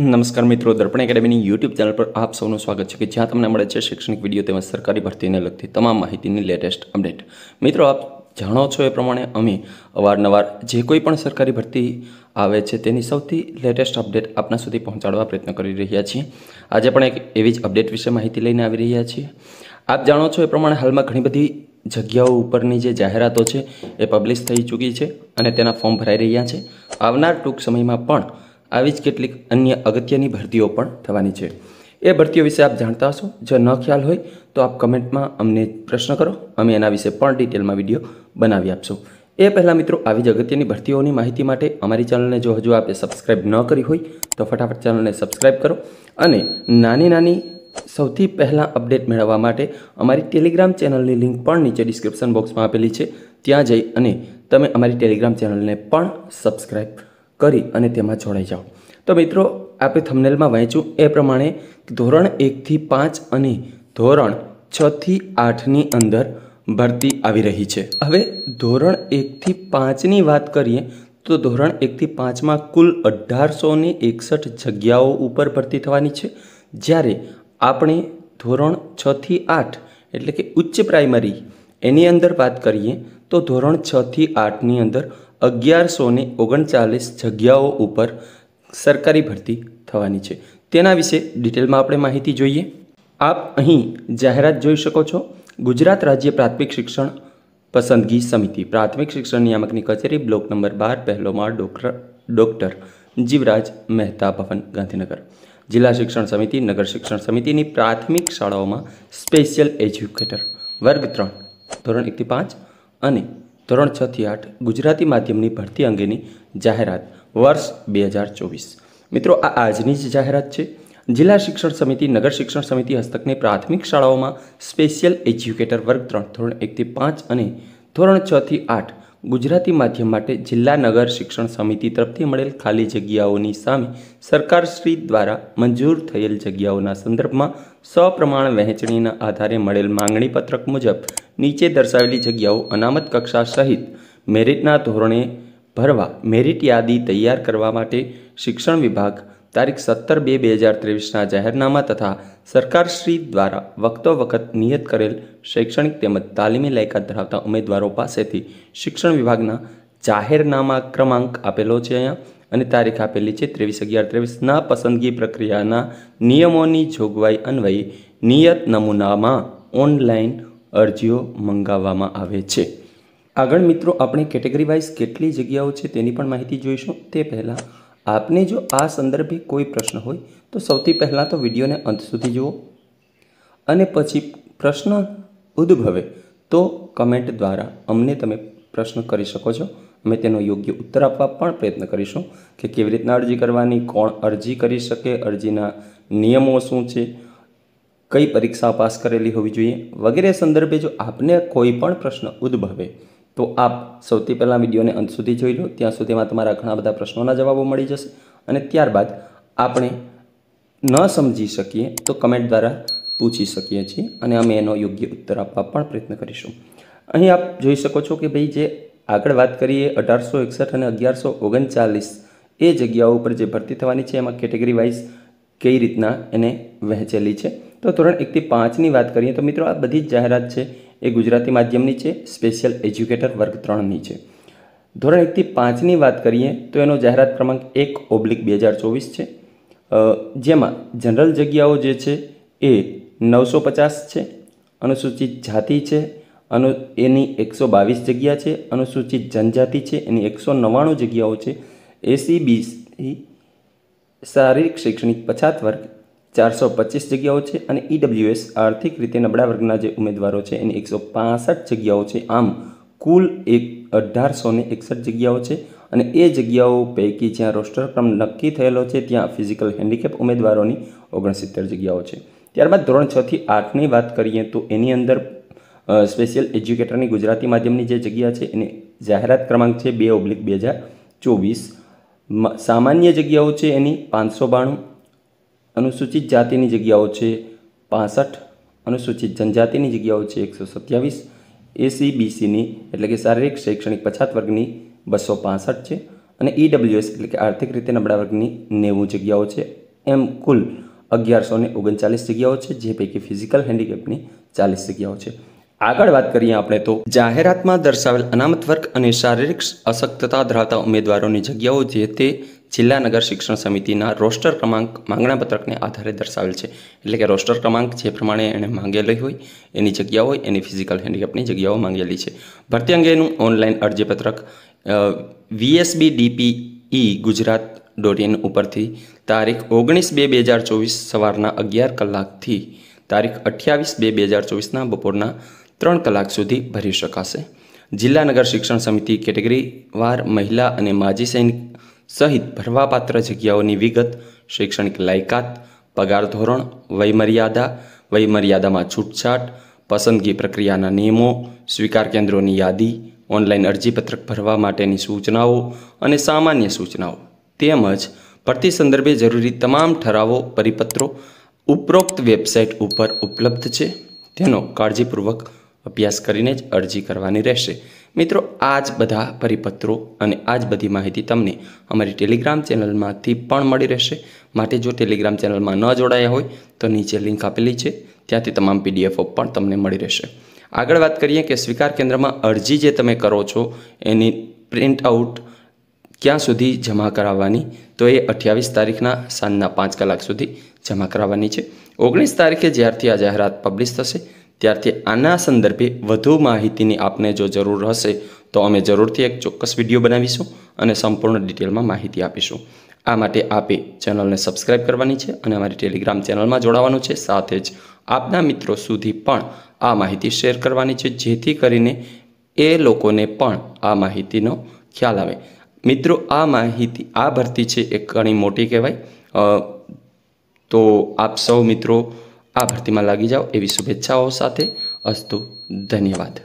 નમસ્કાર મિત્રો દર્પણ એકેડેમીની YouTube channel પર આપ સૌનું સ્વાગત છે કે જ્યાં તમને મળે છે શૈક્ષણિક વિડીયો તેમજ સરકારી ભરતીને લગતી તમામ માહિતીની લેટેસ્ટ અપડેટ મિત્રો આપ જાણો છો એ પ્રમાણે અમે અવારનવાર જે કોઈ પણ સરકારી ભરતી આવે છે તેની સૌથી લેટેસ્ટ અપડેટ આપના સુધી પહોંચાડવા પ્રયત્ન કરી રહ્યા છીએ આજે પણ એક એવી જ અપડેટ વિશે માહિતી લઈને આવી રહ્યા છીએ આપ જાણો છો એ પ્રમાણે હાલમાં ઘણી બધી જગ્યાઓ ઉપરની જે જાહેરાતો છે એ પબ્લિશ થઈ ચૂકી છે અને તેના ફોર્મ ભરાઈ રહ્યા છે આવનાર ટૂંક સમયમાં પણ આવી જ કેટલીક અન્ય અગત્યની ભરતીઓ પણ થવાની છે એ ભરતીઓ વિશે આપ જાણતા હશો જો ન ખ્યાલ હોય તો આપ કમેન્ટમાં અમને પ્રશ્ન કરો અમે એના વિશે પણ ડિટેલમાં વિડીયો બનાવી આપશો એ પહેલાં મિત્રો આવી જ અગત્યની ભરતીઓની માહિતી માટે અમારી ચેનલને જો હજુ આપે સબસ્ક્રાઇબ ન કરી હોય તો ફટાફટ ચેનલને સબસ્ક્રાઇબ કરો અને નાની નાની સૌથી પહેલાં અપડેટ મેળવવા માટે અમારી ટેલિગ્રામ ચેનલની લિંક પણ નીચે ડિસ્ક્રિપ્શન બોક્સમાં આપેલી છે ત્યાં જઈ અને તમે અમારી ટેલિગ્રામ ચેનલને પણ સબસ્ક્રાઈબ કરી અને તેમાં જોડાઈ જાઓ તો મિત્રો આપણે થમનેલમાં વહેંચ્યું એ પ્રમાણે ધોરણ એકથી પાંચ અને ધોરણ છથી આઠની અંદર ભરતી આવી રહી છે હવે ધોરણ એકથી પાંચની વાત કરીએ તો ધોરણ એકથી પાંચમાં કુલ અઢારસો ને એકસઠ જગ્યાઓ ઉપર ભરતી થવાની છે જ્યારે આપણે ધોરણ છથી આઠ એટલે કે ઉચ્ચ પ્રાઇમરી એની અંદર વાત કરીએ તો ધોરણ છથી આઠની અંદર અગિયારસોને ઓગણચાલીસ જગ્યાઓ ઉપર સરકારી ભરતી થવાની છે તેના વિશે ડિટેલમાં આપણે માહિતી જોઈએ આપ અહીં જાહેરાત જોઈ શકો છો ગુજરાત રાજ્ય પ્રાથમિક શિક્ષણ પસંદગી સમિતિ પ્રાથમિક શિક્ષણ નિયામકની કચેરી બ્લોક નંબર બાર પહેલો ડોક્ટર ડૉક્ટર જીવરાજ મહેતા ભવન ગાંધીનગર જિલ્લા શિક્ષણ સમિતિ નગર શિક્ષણ સમિતિની પ્રાથમિક શાળાઓમાં સ્પેશિયલ એજ્યુકેટર વર્ગ ત્રણ ધોરણ એકથી પાંચ અને ધોરણ છ થી આઠ ગુજરાતી માધ્યમની ભરતી અંગેની જાહેરાત વર્ષ બે હજાર ચોવીસ મિત્રો આ આજની જ જાહેરાત છે જિલ્લા શિક્ષણ સમિતિ નગર શિક્ષણ સમિતિ હસ્તકની પ્રાથમિક શાળાઓમાં સ્પેશિયલ એજ્યુકેટર વર્ગ ત્રણ ધોરણ એકથી પાંચ અને ધોરણ છથી આઠ ગુજરાતી માધ્યમ માટે જિલ્લા નગર શિક્ષણ સમિતિ તરફથી મળેલ ખાલી જગ્યાઓની સામે સરકારશ્રી દ્વારા મંજૂર થયેલ જગ્યાઓના સંદર્ભમાં સપ્રમાણ વહેંચણીના આધારે મળેલ માંગણી પત્રક મુજબ નીચે દર્શાવેલી જગ્યાઓ અનામત કક્ષા સહિત મેરિટના ધોરણે ભરવા મેરિટ યાદી તૈયાર કરવા માટે શિક્ષણ વિભાગ તારીખ સત્તર બે બે હજાર ત્રેવીસના જાહેરનામા તથા સરકારશ્રી દ્વારા વખતો વખત નિયત કરેલ શૈક્ષણિક તેમજ તાલીમી લાયકાત ધરાવતા ઉમેદવારો પાસેથી શિક્ષણ વિભાગના જાહેરનામા ક્રમાંક આપેલો છે અહીંયા અને તારીખ આપેલી છે ત્રેવીસ અગિયાર ત્રેવીસના પસંદગી પ્રક્રિયાના નિયમોની જોગવાઈ અન્વયે નિયત નમૂનામાં ઓનલાઈન અરજીઓ મંગાવવામાં આવે છે આગળ મિત્રો આપણે કેટેગરી વાઇઝ કેટલી જગ્યાઓ છે તેની પણ માહિતી જોઈશું તે પહેલાં આપને જો આ સંદર્ભે કોઈ પ્રશ્ન હોય તો સૌથી પહેલાં તો વિડીયોને અંત સુધી જુઓ અને પછી પ્રશ્ન ઉદ્ભવે તો કમેન્ટ દ્વારા અમને તમે પ્રશ્ન કરી શકો છો અમે તેનો યોગ્ય ઉત્તર આપવા પણ પ્રયત્ન કરીશું કે કેવી રીતના અરજી કરવાની કોણ અરજી કરી શકે અરજીના નિયમો શું છે કઈ પરીક્ષા પાસ કરેલી હોવી જોઈએ વગેરે સંદર્ભે જો આપને કોઈ પણ પ્રશ્ન ઉદ્ભવે તો આપ સૌથી પહેલાં વિડીયોને અંત સુધી જોઈ લો ત્યાં સુધીમાં તમારા ઘણા બધા પ્રશ્નોના જવાબો મળી જશે અને ત્યારબાદ આપણે ન સમજી શકીએ તો કમેન્ટ દ્વારા પૂછી શકીએ છીએ અને અમે એનો યોગ્ય ઉત્તર આપવા પણ પ્રયત્ન કરીશું અહીં આપ જોઈ શકો છો કે ભાઈ જે આગળ વાત કરીએ અઢારસો એકસઠ અને અગિયારસો ઓગણચાલીસ એ જગ્યાઓ ઉપર જે ભરતી થવાની છે એમાં કેટેગરી વાઇઝ કઈ રીતના એને વહેંચેલી છે તો ધોરણ એકથી પાંચની વાત કરીએ તો મિત્રો આ બધી જ જાહેરાત છે એ ગુજરાતી માધ્યમની છે સ્પેશિયલ એજ્યુકેટર વર્ગ ત્રણની છે ધોરણ એકથી પાંચની વાત કરીએ તો એનો જાહેરાત ક્રમાંક એક ઓબ્લિક બે હજાર ચોવીસ છે જેમાં જનરલ જગ્યાઓ જે છે એ નવસો પચાસ છે અનુસૂચિત જાતિ છે અનુ એની એકસો બાવીસ જગ્યા છે અનુસૂચિત જનજાતિ છે એની એકસો નવ્વાણું જગ્યાઓ છે એસી બીસી શારીરિક શૈક્ષણિક પછાત વર્ગ ચારસો પચીસ જગ્યાઓ છે અને ઈડબ્લ્યુએસ આર્થિક રીતે નબળા વર્ગના જે ઉમેદવારો છે એની એકસો પાસઠ જગ્યાઓ છે આમ કુલ એક અઢારસો ને એકસઠ જગ્યાઓ છે અને એ જગ્યાઓ પૈકી જ્યાં રોસ્ટર ક્રમ નક્કી થયેલો છે ત્યાં ફિઝિકલ હેન્ડિકેપ ઉમેદવારોની ઓગણસિત્તેર જગ્યાઓ છે ત્યારબાદ ધોરણ છથી આઠની વાત કરીએ તો એની અંદર સ્પેશિયલ એજ્યુકેટરની ગુજરાતી માધ્યમની જે જગ્યા છે એની જાહેરાત ક્રમાંક છે બે ઓબ્લિક બે હજાર ચોવીસ સામાન્ય જગ્યાઓ છે એની પાંચસો બાણું અનુસૂચિત જાતિની જગ્યાઓ છે પાસઠ અનુસૂચિત જનજાતિની જગ્યાઓ છે એકસો સત્યાવીસ એસી બીસીની એટલે કે શારીરિક શૈક્ષણિક પછાત વર્ગની બસો પાસઠ છે અને ઈડબ્લ્યુએસ એટલે કે આર્થિક રીતે નબળા વર્ગની નેવું જગ્યાઓ છે એમ કુલ અગિયારસો ને ઓગણચાલીસ જગ્યાઓ છે જે પૈકી ફિઝિકલ હેન્ડીકેપની ચાલીસ જગ્યાઓ છે આગળ વાત કરીએ આપણે તો જાહેરાતમાં દર્શાવેલ અનામત વર્ગ અને શારીરિક અશક્તતા ધરાવતા ઉમેદવારોની જગ્યાઓ જે તે જિલ્લા નગર શિક્ષણ સમિતિના રોસ્ટર ક્રમાંક માંગણાપત્રકને આધારે દર્શાવેલ છે એટલે કે રોસ્ટર ક્રમાંક જે પ્રમાણે એણે માંગેલી હોય એની જગ્યા હોય એની ફિઝિકલ હેન્ડીકેપની જગ્યાઓ માંગેલી છે ભરતી અંગેનું ઓનલાઈન અરજીપત્રક VSB DPE e Gujarat dot in ઉપરથી તારીખ ઓગણીસ બે બે હજાર ચોવીસ સવારના અગિયાર કલાકથી તારીખ અઠ્યાવીસ બે બે હજાર ચોવીસના બપોરના ત્રણ કલાક સુધી ભરી શકાશે જિલ્લા નગર શિક્ષણ સમિતિ કેટેગરી વાર મહિલા અને માજી સૈનિક સહિત ભરવાપાત્ર જગ્યાઓની વિગત શૈક્ષણિક લાયકાત પગાર ધોરણ વયમર્યાદા વયમર્યાદામાં છૂટછાટ પસંદગી પ્રક્રિયાના નિયમો સ્વીકાર કેન્દ્રોની યાદી ઓનલાઈન અરજીપત્રક ભરવા માટેની સૂચનાઓ અને સામાન્ય સૂચનાઓ તેમજ ભરતી સંદર્ભે જરૂરી તમામ ઠરાવો પરિપત્રો ઉપરોક્ત વેબસાઇટ ઉપર ઉપલબ્ધ છે તેનો કાળજીપૂર્વક અભ્યાસ કરીને જ અરજી કરવાની રહેશે મિત્રો આ જ બધા પરિપત્રો અને આ જ બધી માહિતી તમને અમારી ટેલિગ્રામ ચેનલમાંથી પણ મળી રહેશે માટે જો ટેલિગ્રામ ચેનલમાં ન જોડાયા હોય તો નીચે લિંક આપેલી છે ત્યાંથી તમામ પીડીએફઓ પણ તમને મળી રહેશે આગળ વાત કરીએ કે સ્વીકાર કેન્દ્રમાં અરજી જે તમે કરો છો એની પ્રિન્ટ આઉટ ક્યાં સુધી જમા કરાવવાની તો એ અઠ્યાવીસ તારીખના સાંજના પાંચ કલાક સુધી જમા કરાવવાની છે ઓગણીસ તારીખે જ્યારથી આ જાહેરાત પબ્લિશ થશે ત્યારથી આના સંદર્ભે વધુ માહિતીની આપને જો જરૂર હશે તો અમે જરૂરથી એક ચોક્કસ વિડીયો બનાવીશું અને સંપૂર્ણ ડિટેલમાં માહિતી આપીશું આ માટે આપે ચેનલને સબસ્ક્રાઇબ કરવાની છે અને અમારી ટેલિગ્રામ ચેનલમાં જોડાવાનું છે સાથે જ આપના મિત્રો સુધી પણ આ માહિતી શેર કરવાની છે જેથી કરીને એ લોકોને પણ આ માહિતીનો ખ્યાલ આવે મિત્રો આ માહિતી આ ભરતી છે એ ઘણી મોટી કહેવાય તો આપ સૌ મિત્રો આ ભરતીમાં લાગી જાઓ એવી શુભેચ્છાઓ સાથે અસ્તુ ધન્યવાદ